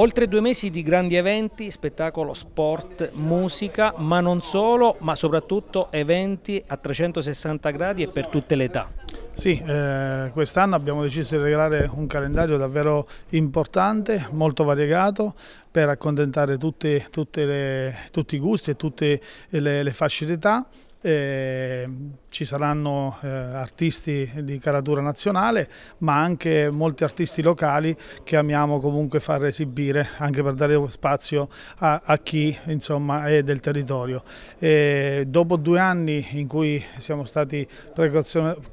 Oltre due mesi di grandi eventi, spettacolo, sport, musica, ma non solo, ma soprattutto eventi a 360 gradi e per tutte le età. Sì, eh, quest'anno abbiamo deciso di regalare un calendario davvero importante, molto variegato, per accontentare tutte, tutte le, tutti i gusti e tutte le, le fasce d'età. Eh, ci saranno eh, artisti di caratura nazionale ma anche molti artisti locali che amiamo comunque far esibire anche per dare spazio a, a chi insomma, è del territorio. Eh, dopo due anni in cui siamo stati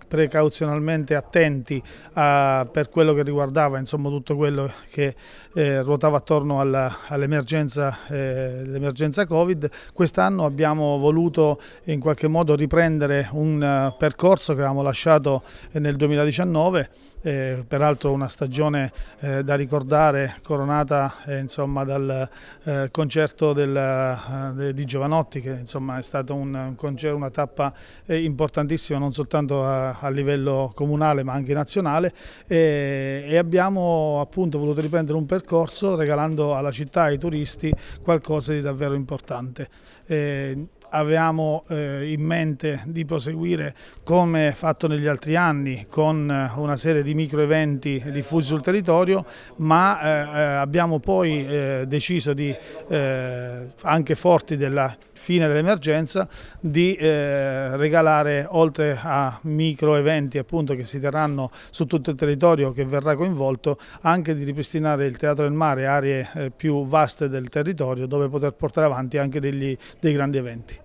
precauzionalmente attenti a, per quello che riguardava insomma, tutto quello che eh, ruotava attorno all'emergenza eh, all Covid, quest'anno abbiamo voluto in qualche qualche modo riprendere un eh, percorso che avevamo lasciato eh, nel 2019, eh, peraltro una stagione eh, da ricordare coronata eh, insomma, dal eh, concerto del, de, di Giovanotti che insomma, è stata un, un una tappa importantissima non soltanto a, a, livello comunale ma anche nazionale e abbiamo appunto voluto riprendere un percorso regalando alla città e ai turisti qualcosa di davvero importante avevamo eh, in mente di proseguire come fatto negli altri anni con eh, una serie di micro eventi diffusi sul territorio, ma eh, eh, abbiamo poi deciso di, anche forti della fine dell'emergenza di eh, regalare oltre a micro eventi appunto, che si terranno su tutto il territorio che verrà coinvolto anche di ripristinare il teatro del mare aree eh, più vaste del territorio dove poter portare avanti anche degli, dei grandi eventi.